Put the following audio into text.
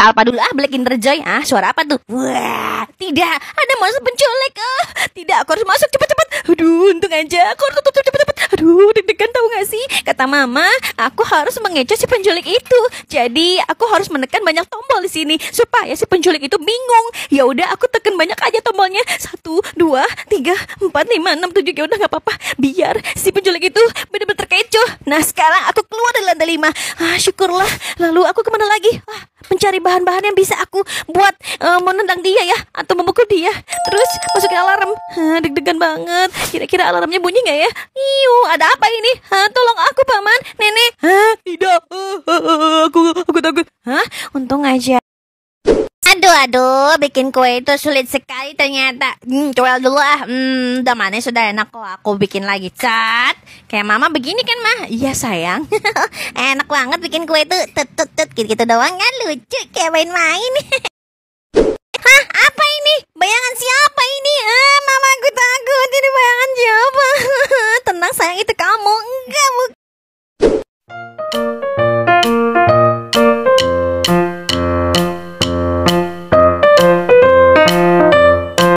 Sa Alpa dulu ah Black Interjoy ah suara apa tuh wah tidak ada masuk penculik ah tidak aku harus masuk cepat-cepat aduh untung aja aku harus tutup cepat-cepat aduh deg-degan tahu nggak sih kata mama aku harus mengecoh si penculik itu jadi aku harus menekan banyak tombol di sini supaya si penculik itu bingung ya udah aku tekan banyak aja tombolnya satu dua tiga empat lima enam tujuh ya udah nggak apa-apa biar si penculik itu benar-benar cuh Nah sekarang aku keluar dari lantai lima. Ah, syukurlah. Lalu aku kemana lagi? Ah, mencari bahan-bahan yang bisa aku buat uh, menendang dia ya atau memukul dia. Terus masukin alarm. Ah, deg-degan banget. Kira-kira alarmnya bunyi nggak ya? iyo ada apa ini? Ah, tolong aku paman, nenek. Ah, tidak. Ah, ah, ah aku aku takut. Hah? Untung aja Aduh, aduh, bikin kue itu sulit sekali ternyata. Hmm, coba dulu ah. Hmm, udah manis sudah enak kok. Aku bikin lagi cat. Kayak mama begini kan, mah? Iya, sayang. enak banget bikin kue itu. Tut tut tut gitu-gitu doang kan lucu kayak main-main. Hah, apa ini? Bayangan siapa ini? Ah, mama aku takut. Ini bayangan siapa? Tenang sayang, itu kamu.